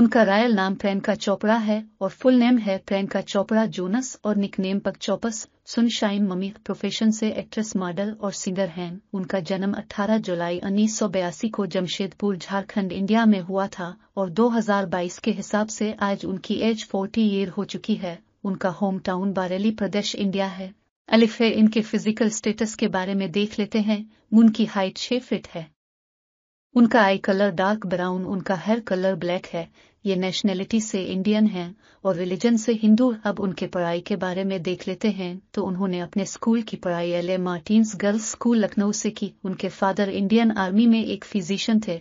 उनका रायल नाम प्रियंका चोपड़ा है और फुल नेम है प्रियंका चोपड़ा जोनस और निकनेम पक चौपस सुनशाइन मम्मी प्रोफेशन से एक्ट्रेस मॉडल और सिंगर हैं उनका जन्म 18 जुलाई उन्नीस को जमशेदपुर झारखंड इंडिया में हुआ था और 2022 के हिसाब से आज उनकी एज 40 ईयर हो चुकी है उनका home town Bareilly Pradesh India है अलिफे इनके फिजिकल स्टेटस के बारे में देख लेते हैं उनकी हाइट छह फिट है उनका आई कलर डार्क ब्राउन उनका हेयर कलर ब्लैक है ये नेशनैलिटी से इंडियन हैं और रिलीजन से हिंदू अब उनके पढ़ाई के बारे में देख लेते हैं तो उन्होंने अपने स्कूल की पढ़ाई L A Martin girls school Lucknow से की उनके फादर इंडियन आर्मी में एक फिजिशियन थे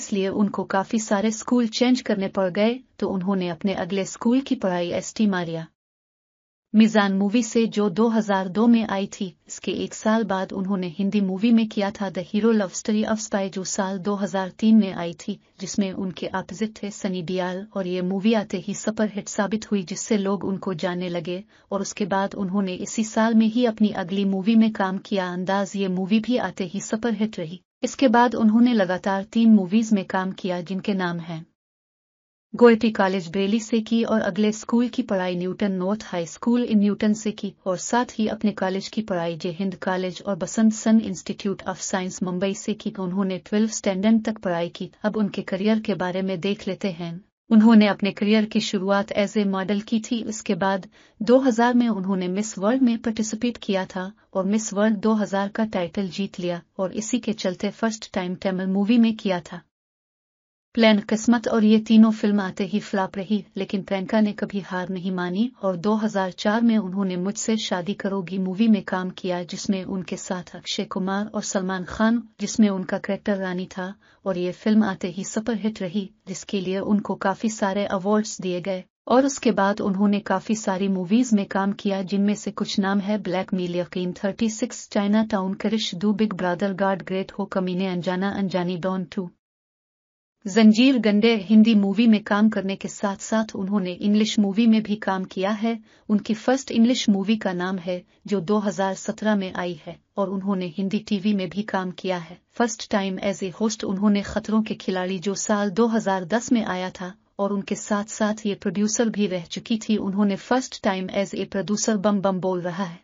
इसलिए उनको काफी सारे स्कूल चेंज करने पड़ गए तो उन्होंने अपने अगले स्कूल की पढ़ाई एस टी मारिया मिजान मूवी से जो 2002 में आई थी इसके एक साल बाद उन्होंने हिंदी मूवी में किया था the hero love story of spy जो साल 2003 में आई थी जिसमें उनके अपोजिट थे सनी डियाल और ये मूवी आते ही सुपर हिट साबित हुई जिससे लोग उनको जानने लगे और उसके बाद उन्होंने इसी साल में ही अपनी अगली मूवी में काम किया अंदाज ये मूवी भी आते ही सुपर हिट रही इसके बाद उन्होंने लगातार तीन मूवीज में काम किया जिनके नाम हैं गोयटी कॉलेज बेली से की और अगले स्कूल की पढ़ाई Newton North High School in Newton से की और साथ ही अपने कॉलेज की पढ़ाई जय हिंद कॉलेज और बसंत सन इंस्टीट्यूट ऑफ साइंस मुंबई से की उन्होंने ट्वेल्व स्टैंडर्ड तक पढ़ाई की अब उनके करियर के बारे में देख लेते हैं उन्होंने अपने करियर की शुरुआत एज ए मॉडल की थी उसके बाद 2000 में उन्होंने मिस वर्ल्ड में पार्टिसिपेट किया था और मिस वर्ल्ड 2000 का टाइटल जीत लिया और इसी के चलते फर्स्ट टाइम टेमल मूवी में किया था प्लेन किस्मत और ये तीनों फिल्म आते ही फ्लॉप रही लेकिन प्रियंका ने कभी हार नहीं मानी और 2004 में उन्होंने मुझसे शादी करोगी मूवी में काम किया जिसमें उनके साथ अक्षय कुमार और सलमान खान जिसमें उनका करेक्टर रानी था और ये फिल्म आते ही सुपरहिट रही जिसके लिए उनको काफी सारे अवार्ड्स दिए गए और उसके बाद उन्होंने काफी सारी मूवीज में काम किया जिनमें से कुछ नाम है blackmail Yakeen thirty six China Town Krrish दू बिग ब्रादर गार्ड ग्रेट हो कमीने अनजाना अनजानी डॉन टू जंजीर गंडे हिंदी मूवी में काम करने के साथ साथ उन्होंने इंग्लिश मूवी में भी काम किया है उनकी फर्स्ट इंग्लिश मूवी का नाम है जो 2017 में आई है और उन्होंने हिंदी टीवी में भी काम किया है first time as a host उन्होंने खतरों के खिलाड़ी जो साल 2010 में आया था और उनके साथ साथ ये प्रोड्यूसर भी रह चुकी थी उन्होंने first time as a producer बम बम बोल रहा है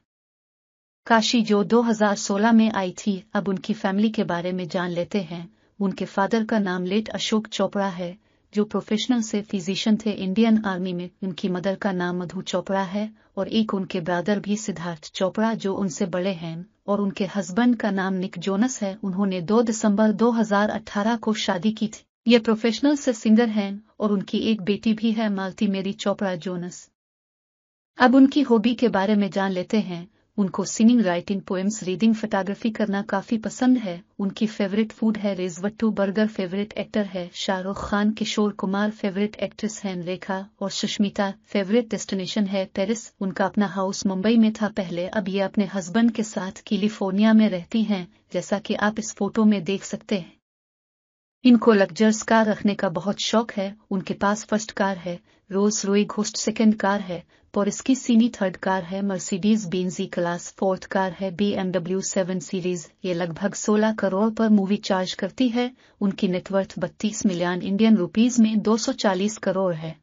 काशी जो 2016 में आई थी अब उनकी फैमिली के बारे में जान लेते हैं उनके फादर का नाम लेट अशोक चोपड़ा है जो प्रोफेशनल से फिजिशियन थे इंडियन आर्मी में उनकी मदर का नाम मधु चोपड़ा है और एक उनके ब्रदर भी सिद्धार्थ चोपड़ा जो उनसे बड़े हैं और उनके हस्बैंड का नाम निक जोनस है उन्होंने 2 दिसंबर 2018 को शादी की थी ये प्रोफेशनल से सिंगर हैं और उनकी एक बेटी भी है मालती मेरी चोपड़ा जोनस अब उनकी हॉबी के बारे में जान लेते हैं उनको singing writing poems reading photography करना काफ़ी पसंद है उनकी फेवरेट फूड है रेजवट्टू बर्गर फेवरेट एक्टर है शाहरुख खान किशोर कुमार फेवरेट एक्ट्रेस है रेखा और सुष्मिता फेवरेट डेस्टिनेशन है पेरिस उनका अपना हाउस मुंबई में था पहले अब ये अपने हस्बैंड के साथ कैलिफोर्निया में रहती हैं जैसा कि आप इस फोटो में देख सकते हैं इनको लग्जर्स कार रखने का बहुत शौक है उनके पास फर्स्ट कार है Rolls Royce Ghost second car है पोरिस्की सीनी थर्ड कार है Mercedes Benz class fourth car है बी एमडब्ल्यू सेवन सीरीज ये लगभग 16 करोड़ पर मूवी चार्ज करती है उनकी नेटवर्थ 32 मिलियन इंडियन रुपीस में 240 करोड़ है